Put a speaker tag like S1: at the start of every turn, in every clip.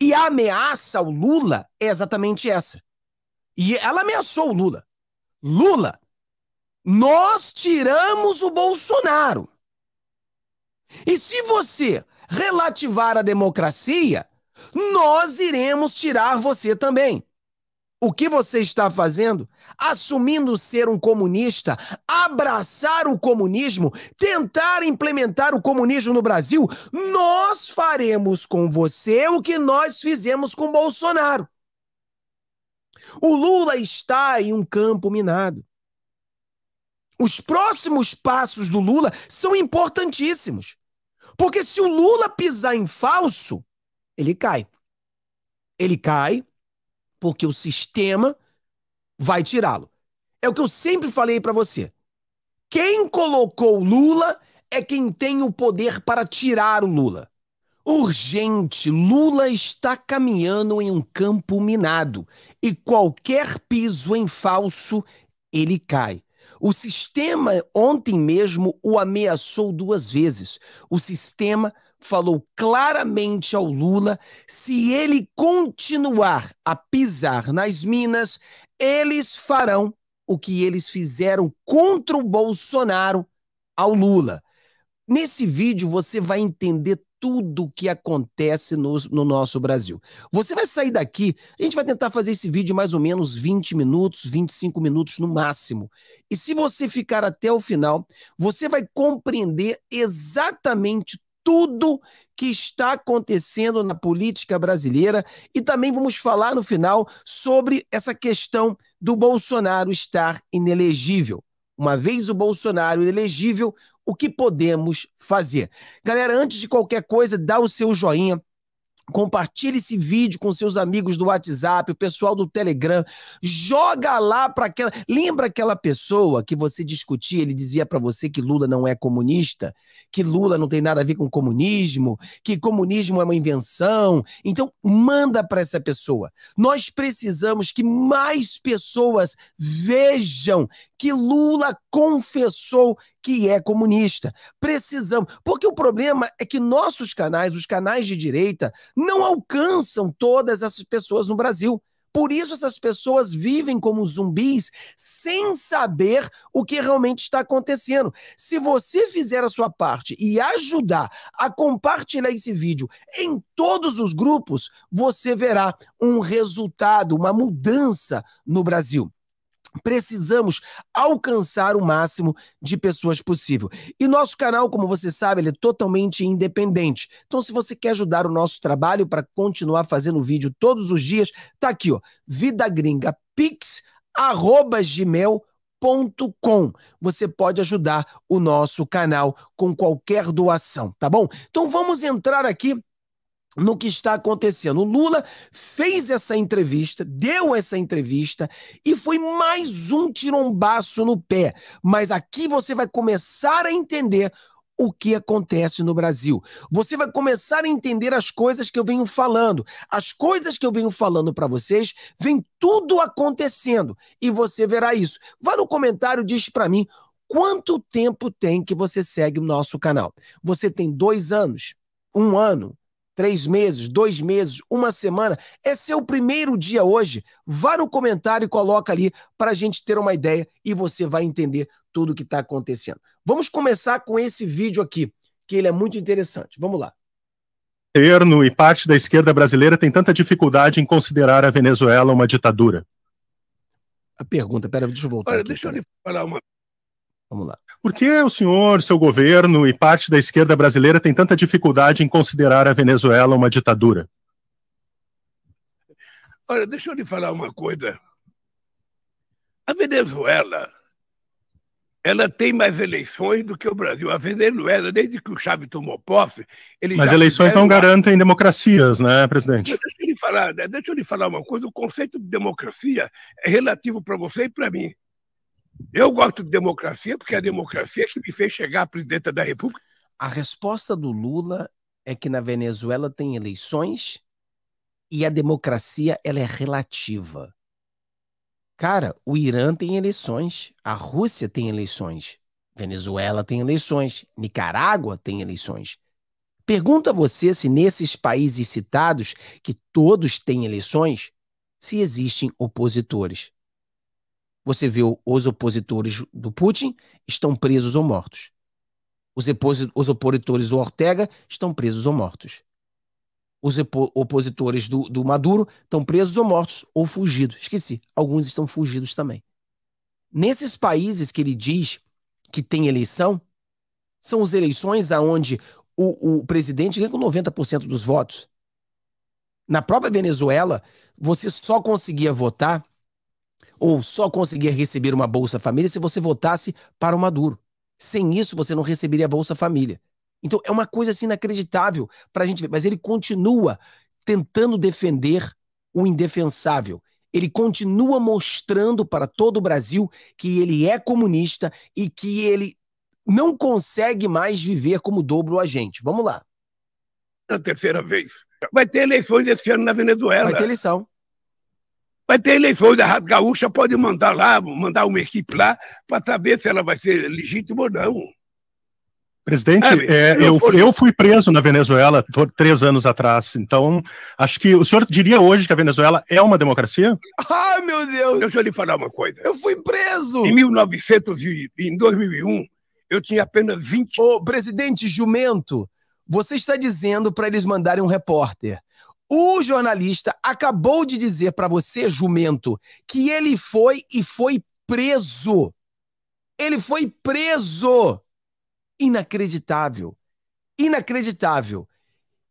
S1: E a ameaça ao Lula é exatamente essa. E ela ameaçou o Lula. Lula, nós tiramos o Bolsonaro. E se você relativar a democracia, nós iremos tirar você também o que você está fazendo, assumindo ser um comunista, abraçar o comunismo, tentar implementar o comunismo no Brasil, nós faremos com você o que nós fizemos com Bolsonaro. O Lula está em um campo minado. Os próximos passos do Lula são importantíssimos. Porque se o Lula pisar em falso, ele cai. Ele cai porque o sistema vai tirá-lo. É o que eu sempre falei para você. Quem colocou Lula é quem tem o poder para tirar o Lula. Urgente, Lula está caminhando em um campo minado e qualquer piso em falso ele cai. O sistema ontem mesmo o ameaçou duas vezes. O sistema falou claramente ao Lula: se ele continuar a pisar nas minas, eles farão o que eles fizeram contra o Bolsonaro ao Lula. Nesse vídeo você vai entender tudo o que acontece no, no, nosso Brasil. Você vai sair daqui, a gente vai tentar fazer esse vídeo mais ou menos 20 minutos, 25 minutos no máximo. E se você ficar até o final, você vai compreender exatamente tudo que está acontecendo na política brasileira e também vamos falar no final sobre essa questão do Bolsonaro estar inelegível. Uma vez o Bolsonaro inelegível, o que podemos fazer? Galera, antes de qualquer coisa, dá o seu joinha, Compartilhe esse vídeo com seus amigos do WhatsApp, o pessoal do Telegram. Joga lá para aquela. Lembra aquela pessoa que você discutia, ele dizia para você que Lula não é comunista, que Lula não tem nada a ver com comunismo, que comunismo é uma invenção. Então, manda para essa pessoa. Nós precisamos que mais pessoas vejam que Lula confessou que é comunista. Precisamos. Porque o problema é que nossos canais, os canais de direita, não alcançam todas essas pessoas no Brasil. Por isso essas pessoas vivem como zumbis sem saber o que realmente está acontecendo. Se você fizer a sua parte e ajudar a compartilhar esse vídeo em todos os grupos, você verá um resultado, uma mudança no Brasil precisamos alcançar o máximo de pessoas possível. E nosso canal, como você sabe, ele é totalmente independente. Então, se você quer ajudar o nosso trabalho para continuar fazendo vídeo todos os dias, tá aqui, ó, vidagringapix@gmail.com com. Você pode ajudar o nosso canal com qualquer doação, tá bom? Então vamos entrar aqui no que está acontecendo. O Lula fez essa entrevista, deu essa entrevista e foi mais um tirombaço no pé. Mas aqui você vai começar a entender o que acontece no Brasil. Você vai começar a entender as coisas que eu venho falando. As coisas que eu venho falando para vocês, vem tudo acontecendo e você verá isso. Vá no comentário, diz para mim quanto tempo tem que você segue o nosso canal. Você tem dois anos, um ano, três meses, dois meses, uma semana. É seu primeiro dia hoje. Vá no comentário e coloca ali para a gente ter uma ideia e você vai entender tudo o que está acontecendo. Vamos começar com esse vídeo aqui, que ele é muito interessante. Vamos lá.
S2: Governo e parte da esquerda brasileira tem tanta dificuldade em considerar a Venezuela uma ditadura. A pergunta,
S3: pera, deixa eu voltar. Olha, aqui, deixa eu lhe falar uma
S2: Vamos lá. Por que o senhor, seu governo e parte da esquerda brasileira tem tanta dificuldade em considerar a Venezuela uma ditadura?
S3: Olha, deixa eu lhe falar uma coisa. A Venezuela, ela tem mais eleições do que o Brasil. A Venezuela, desde que o Chávez tomou posse... Ele Mas eleições não garantem
S2: democracias, né, presidente? Deixa
S3: eu lhe falar, né, deixa eu lhe falar uma coisa. O conceito de democracia é relativo para você e para mim. Eu gosto de democracia porque é a democracia que me fez chegar à presidenta da República.
S1: A resposta do Lula é que na Venezuela tem eleições e a democracia ela é relativa. Cara, o Irã tem eleições, a Rússia tem eleições, Venezuela tem eleições, Nicarágua tem eleições. Pergunta você se nesses países citados, que todos têm eleições, se existem opositores. Você vê os opositores do Putin estão presos ou mortos. Os, os opositores do Ortega estão presos ou mortos. Os opositores do, do Maduro estão presos ou mortos ou fugidos. Esqueci, alguns estão fugidos também. Nesses países que ele diz que tem eleição, são as eleições aonde o, o presidente ganha com 90% dos votos. Na própria Venezuela, você só conseguia votar ou só conseguiria receber uma Bolsa Família se você votasse para o Maduro. Sem isso, você não receberia a Bolsa Família. Então, é uma coisa assim inacreditável para a gente ver. Mas ele continua tentando defender o indefensável. Ele continua mostrando para todo o Brasil que ele é comunista e que ele não consegue mais
S3: viver como dobro a gente. Vamos lá. É a terceira vez. Vai ter eleições esse ano na Venezuela. Vai ter eleição. Vai ter eleições da Rádio Gaúcha, pode mandar lá, mandar uma equipe lá, para saber tá se ela vai ser legítima ou não.
S2: Presidente, é, é eu, eu fui preso na Venezuela três anos atrás, então acho que o senhor diria hoje que a Venezuela é uma democracia?
S3: Ai, meu Deus! Deixa eu lhe falar uma coisa. Eu fui preso! Em 1900 em 2001, eu tinha apenas 20... Ô,
S1: presidente Jumento, você está dizendo para eles mandarem um repórter. O jornalista acabou de dizer para você, jumento, que ele foi e foi preso. Ele foi preso. Inacreditável. Inacreditável.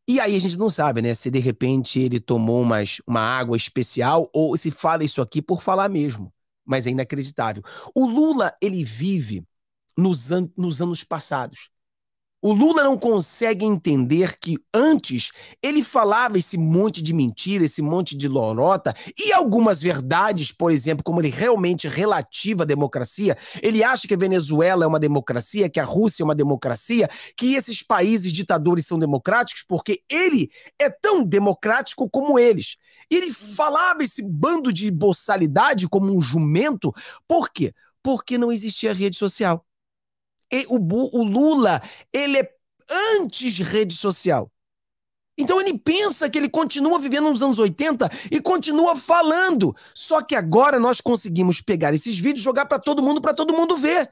S1: E aí a gente não sabe, né, se de repente ele tomou umas, uma água especial ou se fala isso aqui por falar mesmo. Mas é inacreditável. O Lula, ele vive nos, an nos anos passados. O Lula não consegue entender que antes ele falava esse monte de mentira, esse monte de lorota e algumas verdades, por exemplo, como ele realmente relativa à democracia. Ele acha que a Venezuela é uma democracia, que a Rússia é uma democracia, que esses países ditadores são democráticos porque ele é tão democrático como eles. E ele falava esse bando de boçalidade como um jumento, por quê? Porque não existia rede social o, o Lula, ele é antes-rede social. Então ele pensa que ele continua vivendo nos anos 80 e continua falando. Só que agora nós conseguimos pegar esses vídeos, jogar para todo mundo, para todo mundo ver.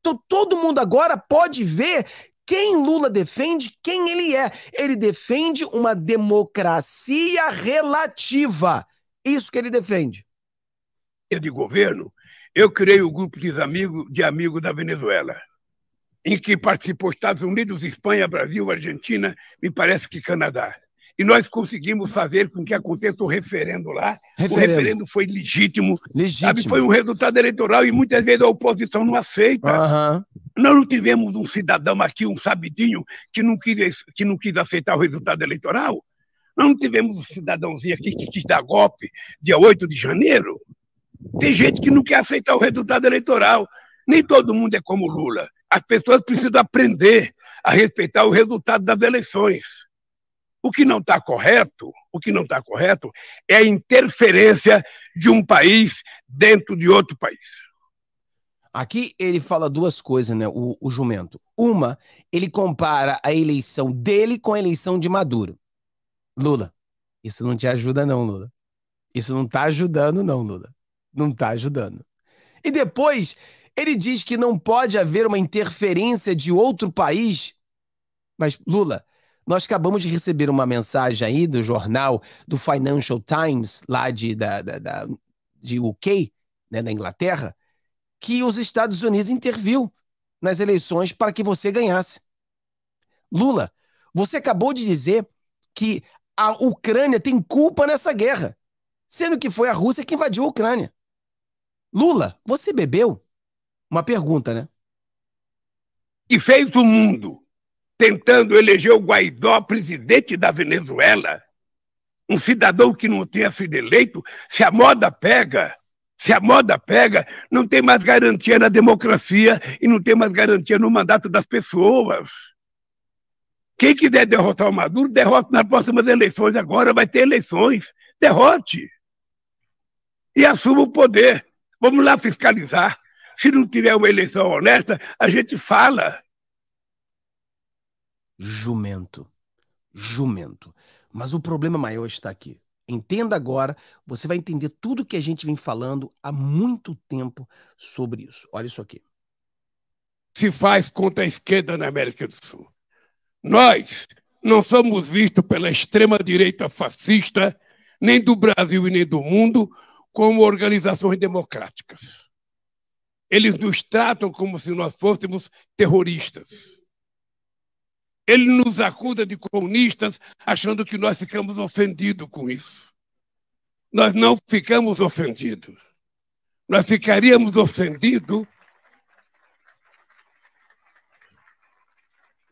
S1: Então todo mundo agora pode ver quem Lula defende, quem ele é. Ele defende uma democracia
S3: relativa. Isso que ele defende. De governo, eu criei o grupo de amigos de amigo da Venezuela em que participou Estados Unidos, Espanha, Brasil, Argentina, me parece que Canadá. E nós conseguimos fazer com que aconteça o referendo lá. Referendo. O referendo foi legítimo. legítimo. Sabe, foi um resultado eleitoral e muitas vezes a oposição não aceita. Uhum. Nós não tivemos um cidadão aqui, um sabidinho, que não, quis, que não quis aceitar o resultado eleitoral. Nós não tivemos um cidadãozinho aqui que quis dar golpe dia 8 de janeiro. Tem gente que não quer aceitar o resultado eleitoral. Nem todo mundo é como Lula as pessoas precisam aprender a respeitar o resultado das eleições. O que não está correto, o que não está correto é a interferência de um país dentro de outro país.
S1: Aqui ele fala duas coisas, né? O, o jumento. Uma, ele compara a eleição dele com a eleição de Maduro. Lula, isso não te ajuda, não, Lula. Isso não tá ajudando, não, Lula. Não tá ajudando. E depois ele diz que não pode haver uma interferência de outro país. Mas, Lula, nós acabamos de receber uma mensagem aí do jornal do Financial Times, lá de, da, da, da de UK, né, da Inglaterra, que os Estados Unidos interviu nas eleições para que você ganhasse. Lula, você acabou de dizer que a Ucrânia tem culpa nessa guerra, sendo que foi a Rússia que invadiu a Ucrânia. Lula, você bebeu? Uma pergunta, né?
S3: E fez o mundo tentando eleger o Guaidó presidente da Venezuela, um cidadão que não tenha sido eleito, se a moda pega, se a moda pega, não tem mais garantia na democracia e não tem mais garantia no mandato das pessoas. Quem quiser derrotar o Maduro, derrote nas próximas eleições. Agora vai ter eleições. Derrote. E assuma o poder. Vamos lá fiscalizar se não tiver uma eleição honesta, a gente fala.
S1: Jumento. Jumento. Mas o problema maior está aqui. Entenda agora, você vai entender tudo que a gente vem falando há muito tempo
S3: sobre isso. Olha isso aqui. Se faz contra a esquerda na América do Sul. Nós não somos vistos pela extrema-direita fascista, nem do Brasil e nem do mundo, como organizações democráticas. Eles nos tratam como se nós fôssemos terroristas. Ele nos acusa de comunistas, achando que nós ficamos ofendidos com isso. Nós não ficamos ofendidos. Nós ficaríamos ofendidos.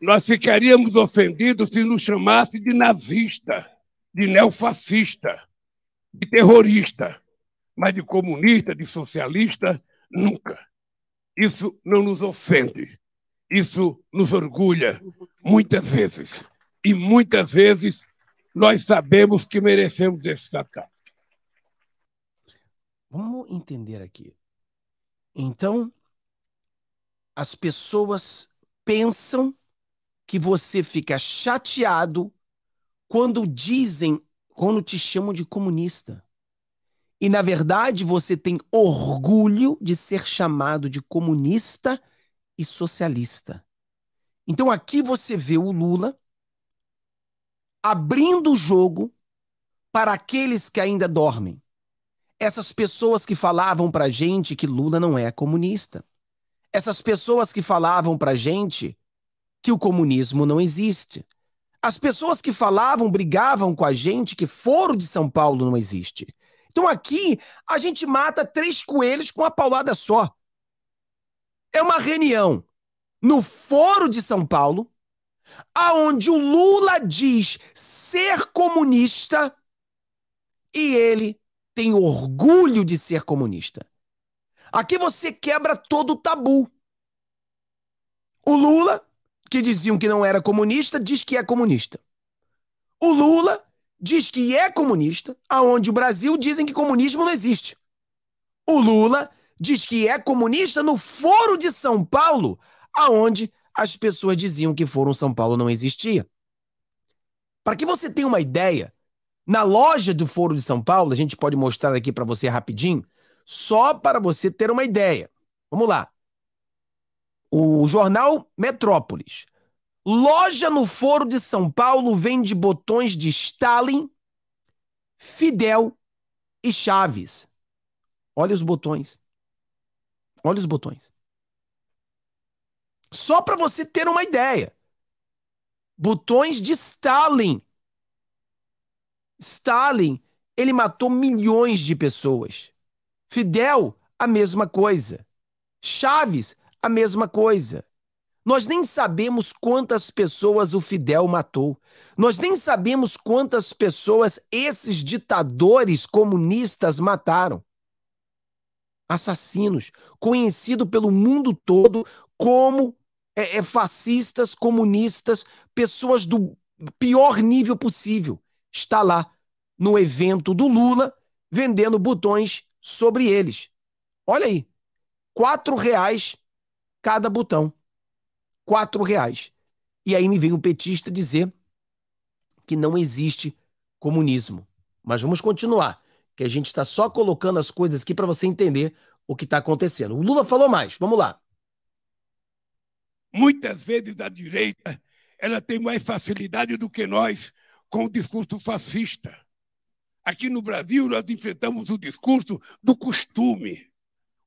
S3: Nós ficaríamos ofendidos se nos chamasse de nazista, de neofascista, de terrorista, mas de comunista, de socialista, nunca. Isso não nos ofende, isso nos orgulha, muitas vezes. E muitas vezes nós sabemos que merecemos esse ataque.
S1: Vamos entender aqui. Então, as pessoas pensam que você fica chateado quando dizem, quando te chamam de comunista. E, na verdade, você tem orgulho de ser chamado de comunista e socialista. Então, aqui você vê o Lula abrindo o jogo para aqueles que ainda dormem. Essas pessoas que falavam para gente que Lula não é comunista. Essas pessoas que falavam para gente que o comunismo não existe. As pessoas que falavam, brigavam com a gente que foro de São Paulo não existe. Então aqui a gente mata três coelhos com uma paulada só. É uma reunião no Foro de São Paulo, aonde o Lula diz ser comunista e ele tem orgulho de ser comunista. Aqui você quebra todo o tabu. O Lula, que diziam que não era comunista, diz que é comunista. O Lula, diz que é comunista, aonde o Brasil dizem que comunismo não existe. O Lula diz que é comunista no Foro de São Paulo, aonde as pessoas diziam que Foro São Paulo não existia. Para que você tenha uma ideia, na loja do Foro de São Paulo, a gente pode mostrar aqui para você rapidinho, só para você ter uma ideia. Vamos lá. O jornal Metrópolis Loja no Foro de São Paulo vende botões de Stalin, Fidel e Chaves. Olha os botões. Olha os botões. Só para você ter uma ideia. Botões de Stalin. Stalin, ele matou milhões de pessoas. Fidel, a mesma coisa. Chaves, a mesma coisa. Nós nem sabemos quantas pessoas o Fidel matou. Nós nem sabemos quantas pessoas esses ditadores comunistas mataram. Assassinos, conhecidos pelo mundo todo como é, é, fascistas, comunistas, pessoas do pior nível possível. Está lá no evento do Lula vendendo botões sobre eles. Olha aí, quatro reais cada botão quatro reais. E aí me vem um petista dizer que não existe comunismo. Mas vamos continuar, que a gente está só colocando as coisas aqui para você entender o que está acontecendo.
S3: O Lula falou mais, vamos lá. Muitas vezes a direita ela tem mais facilidade do que nós com o discurso fascista. Aqui no Brasil, nós enfrentamos o discurso do costume,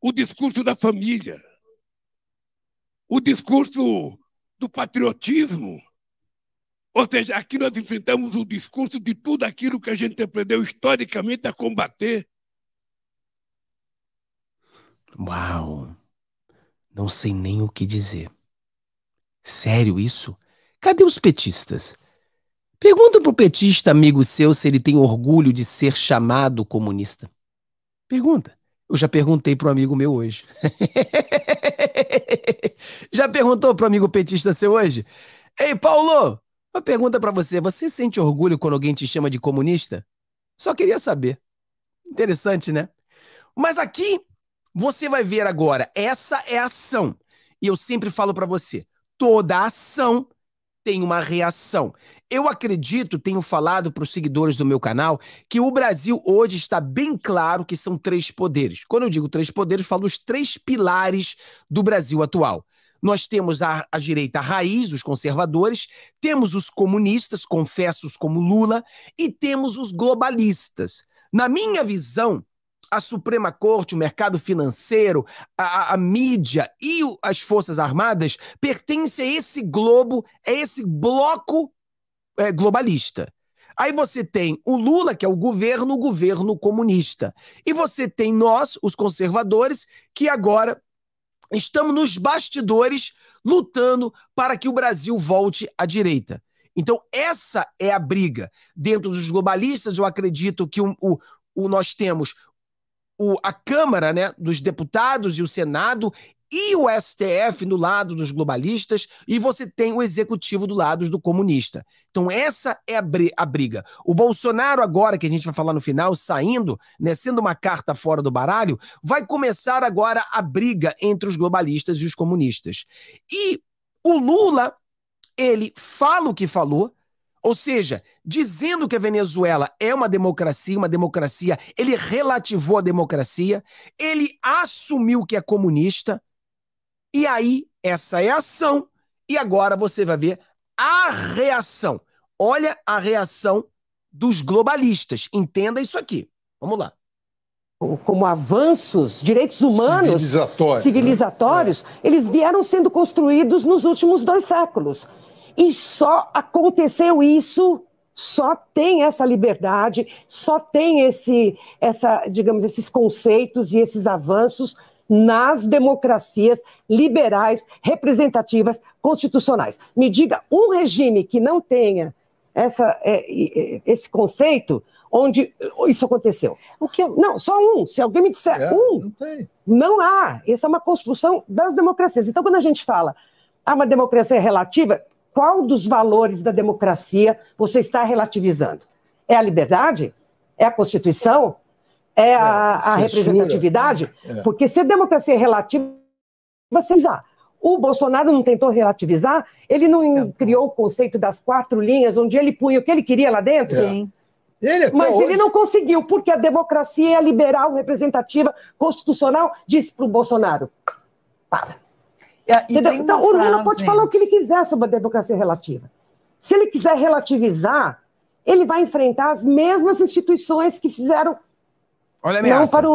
S3: o discurso da família o discurso do patriotismo. Ou seja, aqui nós enfrentamos o discurso de tudo aquilo que a gente aprendeu historicamente a combater.
S1: Uau! Não sei nem o que dizer. Sério isso? Cadê os petistas? Pergunta pro petista amigo seu se ele tem orgulho de ser chamado comunista. Pergunta. Eu já perguntei pro amigo meu hoje. Já perguntou pro amigo petista seu hoje? Ei, Paulo, uma pergunta para você. Você sente orgulho quando alguém te chama de comunista? Só queria saber. Interessante, né? Mas aqui você vai ver agora, essa é a ação. E eu sempre falo para você, toda ação tem uma reação. Eu acredito, tenho falado para os seguidores do meu canal, que o Brasil hoje está bem claro que são três poderes. Quando eu digo três poderes, falo os três pilares do Brasil atual. Nós temos a, a direita a raiz, os conservadores, temos os comunistas, confessos como Lula, e temos os globalistas. Na minha visão, a Suprema Corte, o mercado financeiro, a, a, a mídia e o, as Forças Armadas pertencem a esse globo, a esse bloco é, globalista. Aí você tem o Lula, que é o governo, o governo comunista. E você tem nós, os conservadores, que agora estamos nos bastidores lutando para que o Brasil volte à direita. Então, essa é a briga. Dentro dos globalistas, eu acredito que o, o, o nós temos o, a Câmara né, dos Deputados e o Senado e o STF no lado dos globalistas e você tem o executivo do lado do comunista. Então essa é a, briga. O Bolsonaro agora que a gente vai falar no final, saindo, né, sendo uma carta fora do baralho, vai começar agora a briga entre os globalistas e os comunistas. E o Lula, ele fala o que falou, ou seja, dizendo que a Venezuela é uma democracia, uma democracia, ele relativou a democracia, ele assumiu que é comunista, e aí essa é a ação, e agora você vai ver a reação. Olha a reação dos globalistas. Entenda
S2: isso aqui. Vamos lá como avanços, direitos
S4: humanos
S1: civilizatórios,
S2: né? civilizatórios né? eles vieram sendo construídos nos últimos dois séculos. E só aconteceu isso, só tem essa liberdade, só tem esse, essa, digamos, esses conceitos e esses avanços nas democracias liberais, representativas, constitucionais. Me diga um regime que não tenha essa, é, esse conceito onde isso aconteceu. O que eu... Não, só um. Se alguém me disser é, um, não, não há. Essa é uma construção das democracias. Então, quando a gente fala, há uma democracia relativa, qual dos valores da democracia você está relativizando? É a liberdade? É a Constituição? É a, é, a representatividade? É. Porque se a democracia é relativa, vocês usar. Ah, o Bolsonaro não tentou relativizar, ele não é. criou o conceito das quatro linhas, onde ele punha o que ele queria lá dentro? É. Sim. Ele Mas hoje... ele não conseguiu, porque a democracia é liberal, representativa, constitucional, disse para o Bolsonaro: para. E, e então, frase... o Lula pode falar o que ele quiser sobre a democracia relativa. Se ele quiser relativizar, ele vai enfrentar as mesmas instituições que fizeram Olha a Não para o.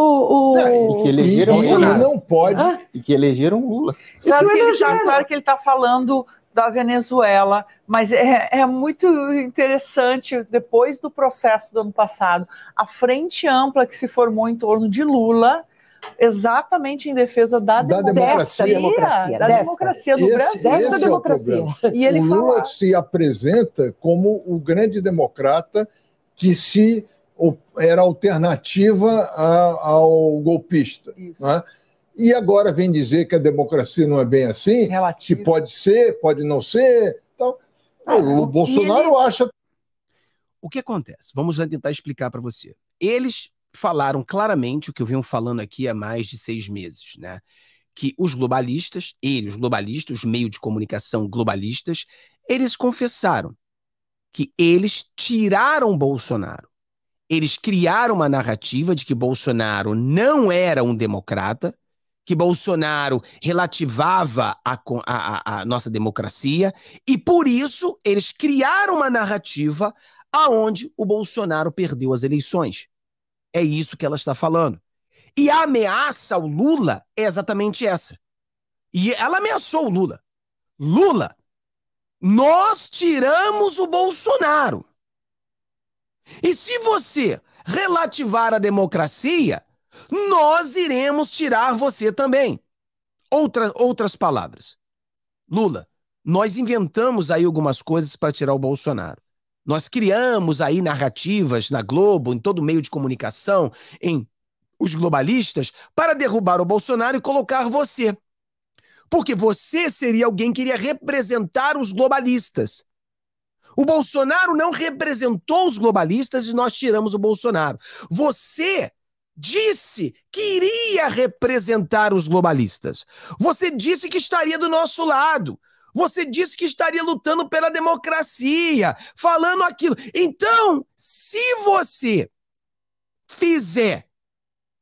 S2: o... e que elegeram e, ele não pode. Ah?
S4: E que elegeram Lula.
S2: Claro que, ele está claro tá falando da Venezuela, mas é, é, muito interessante, depois do processo do ano passado, a frente ampla que se formou em torno de Lula exatamente em defesa
S4: da, da democracia, democracia, da democracia do Brasil, é da democracia. É e ele o Lula fala... se apresenta como o grande democrata que se era alternativa a, ao golpista. Né? E agora vem dizer que a democracia não é bem assim, Relativo. que pode ser, pode não ser. Então, ah, o, o Bolsonaro ele... acha.
S1: O que acontece? Vamos tentar explicar para você. Eles falaram claramente o que eu venho falando aqui há mais de seis meses, né? Que os globalistas, eles, os globalistas, os meios de comunicação globalistas, eles confessaram que eles tiraram Bolsonaro. Eles criaram uma narrativa de que Bolsonaro não era um democrata, que Bolsonaro relativava a, a, a nossa democracia, e por isso eles criaram uma narrativa aonde o Bolsonaro perdeu as eleições. É isso que ela está falando. E a ameaça ao Lula é exatamente essa. E ela ameaçou o Lula. Lula, nós tiramos o Bolsonaro. E se você relativar a democracia, nós iremos tirar você também. Outra, outras palavras. Lula, nós inventamos aí algumas coisas para tirar o Bolsonaro. Nós criamos aí narrativas na Globo, em todo meio de comunicação, em os globalistas, para derrubar o Bolsonaro e colocar você. Porque você seria alguém que iria representar os globalistas. O Bolsonaro não representou os globalistas e nós tiramos o Bolsonaro. Você disse que iria representar os globalistas. Você disse que estaria do nosso lado. Você disse que estaria lutando pela democracia, falando aquilo. Então, se você fizer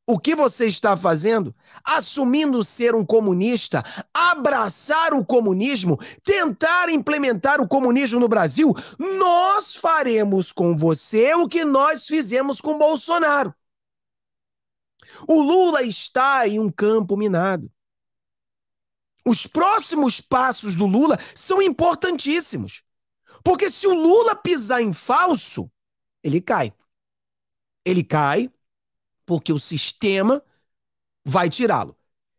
S1: o que você está fazendo, assumindo ser um comunista, abraçar o comunismo, tentar implementar o comunismo no Brasil, nós faremos com você o que nós fizemos com Bolsonaro. O Lula está em um campo minado os próximos passos do Lula são importantíssimos. Porque se o Lula pisar em falso, ele cai. Ele cai porque o sistema vai tirá-lo.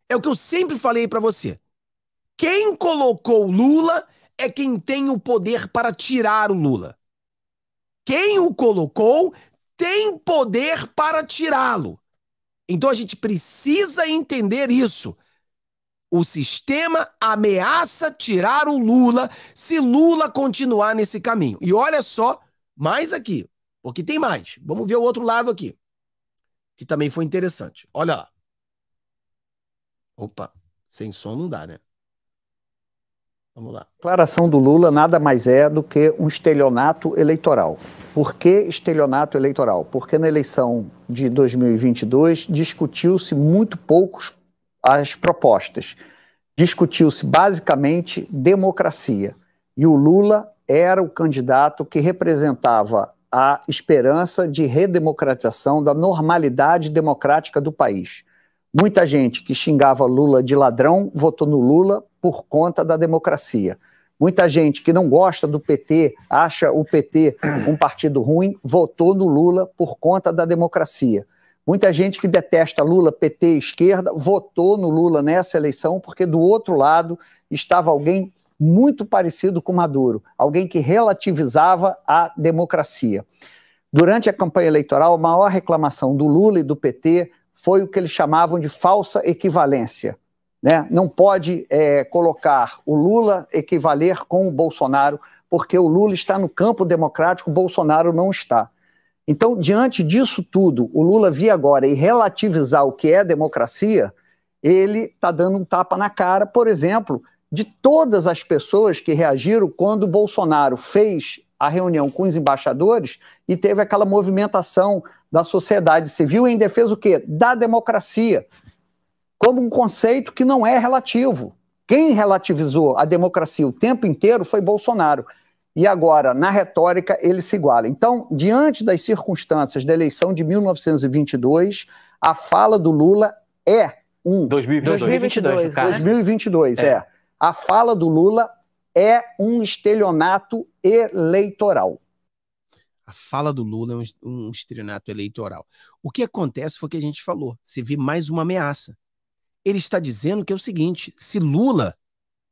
S1: É o que eu sempre falei para você. Quem colocou o Lula é quem tem o poder para tirar o Lula. Quem o colocou tem poder para tirá-lo. Então a gente precisa entender isso. O sistema ameaça tirar o Lula se Lula continuar nesse caminho. E olha só, mais aqui, porque tem mais. Vamos ver o outro lado aqui, que também foi interessante. Olha lá. Opa, sem som não dá, né?
S4: Vamos lá. A declaração do Lula nada mais é do que um estelionato eleitoral. Por que estelionato eleitoral? Porque na eleição de 2022 discutiu-se muito poucos as propostas. Discutiu-se basicamente democracia. E o Lula era o candidato que representava a esperança de redemocratização da normalidade democrática do país. Muita gente que xingava Lula de ladrão votou no Lula por conta da democracia. Muita gente que não gosta do PT, acha o PT um partido ruim, votou no Lula por conta da democracia. Muita gente que detesta Lula, PT, esquerda, votou no Lula nessa eleição porque do outro lado estava alguém muito parecido com Maduro, alguém que relativizava a democracia. Durante a campanha eleitoral, a maior reclamação do Lula e do PT foi o que eles chamavam de falsa equivalência. Né? Não pode é, colocar o Lula equivaler com o Bolsonaro, porque o Lula está no campo democrático, o Bolsonaro não está. Então, diante disso tudo, o Lula vir agora e relativizar o que é democracia, ele está dando um tapa na cara, por exemplo, de todas as pessoas que reagiram quando Bolsonaro fez a reunião com os embaixadores e teve aquela movimentação da sociedade civil em defesa do quê? Da democracia, como um conceito que não é relativo. Quem relativizou a democracia o tempo inteiro foi Bolsonaro e agora, na retórica, ele se iguala. Então, diante das circunstâncias da eleição de 1922, a fala do Lula é um. 2022, 2022, cara, 2022 é. é. A fala do Lula é um estelionato eleitoral.
S1: A fala do Lula é um, um estelionato eleitoral. O que acontece foi o que a gente falou. Você vê mais uma ameaça. Ele está dizendo que é o seguinte: se Lula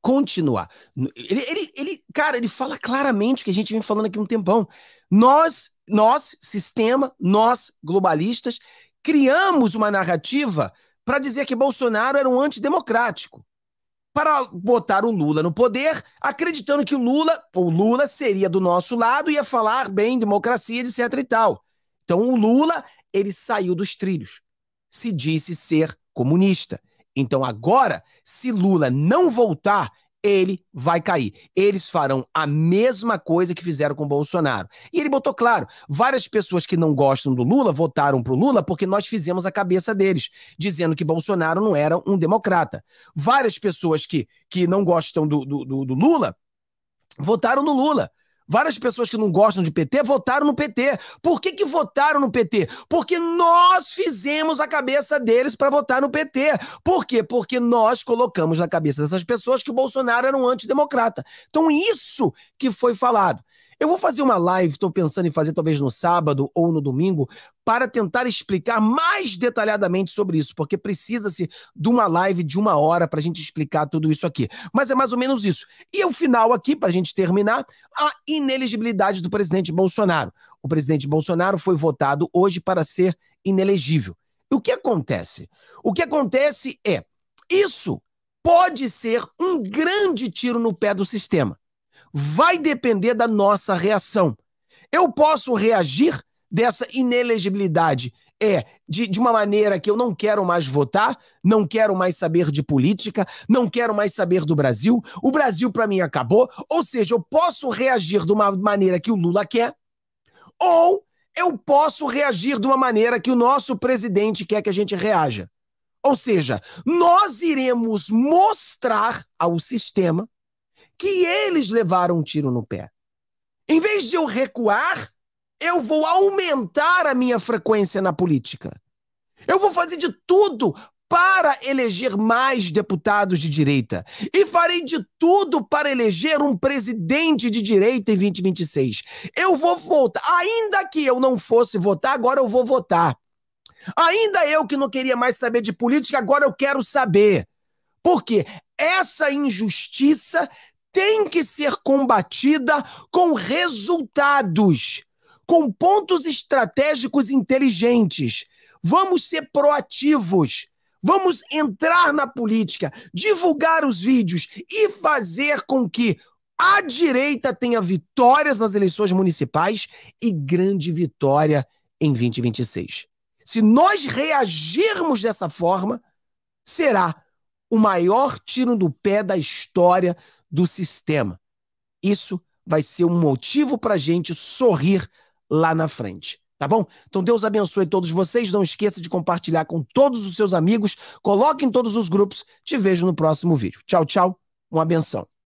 S1: continuar. Ele, ele, ele, cara, ele fala claramente o que a gente vem falando aqui um tempão. Nós, nós, sistema, nós, globalistas, criamos uma narrativa para dizer que Bolsonaro era um antidemocrático. Para botar o Lula no poder, acreditando que o Lula, o Lula seria do nosso lado, e ia falar bem, democracia, etc e tal. Então o Lula, ele saiu dos trilhos. Se disse ser comunista. Então agora, se Lula não voltar, ele vai cair. Eles farão a mesma coisa que fizeram com Bolsonaro. E ele botou claro: várias pessoas que não gostam do Lula votaram pro Lula porque nós fizemos a cabeça deles, dizendo que Bolsonaro não era um democrata. Várias pessoas que, que não gostam do, do, do, do Lula votaram no Lula Várias pessoas que não gostam de PT votaram no PT. Por que, que votaram no PT? Porque nós fizemos a cabeça deles para votar no PT. Por quê? Porque nós colocamos na cabeça dessas pessoas que o Bolsonaro era um antidemocrata. Então, isso que foi falado. Eu vou fazer uma live, estou pensando em fazer talvez no sábado ou no domingo, para tentar explicar mais detalhadamente sobre isso, porque precisa-se de uma live de uma hora para a gente explicar tudo isso aqui. Mas é mais ou menos isso. E o final aqui, para a gente terminar, a ineligibilidade do presidente Bolsonaro. O presidente Bolsonaro foi votado hoje para ser inelegível. E o que acontece? O que acontece é, isso pode ser um grande tiro no pé do sistema vai depender da nossa reação. Eu posso reagir dessa inelegibilidade é de, de uma maneira que eu não quero mais votar, não quero mais saber de política, não quero mais saber do Brasil, o Brasil para mim acabou, ou seja, eu posso reagir de uma maneira que o Lula quer, ou eu posso reagir de uma maneira que o nosso presidente quer que a gente reaja. Ou seja, nós iremos mostrar ao sistema que eles levaram um tiro no pé. Em vez de eu recuar, eu vou aumentar a minha frequência na política. Eu vou fazer de tudo para eleger mais deputados de direita. E farei de tudo para eleger um presidente de direita em 2026. Eu vou votar. Ainda que eu não fosse votar, agora eu vou votar. Ainda eu que não queria mais saber de política, agora eu quero saber. Porque essa injustiça tem que ser combatida com resultados, com pontos estratégicos inteligentes. Vamos ser proativos. Vamos entrar na política, divulgar os vídeos e fazer com que a direita tenha vitórias nas eleições municipais e grande vitória em 2026. Se nós reagirmos dessa forma, será o maior tiro do pé da história do sistema. Isso vai ser um motivo para a gente sorrir lá na frente. Tá bom? Então Deus abençoe todos vocês. Não esqueça de compartilhar com todos os seus amigos. Coloque em todos os grupos. Te vejo no próximo vídeo. Tchau, tchau. Uma benção.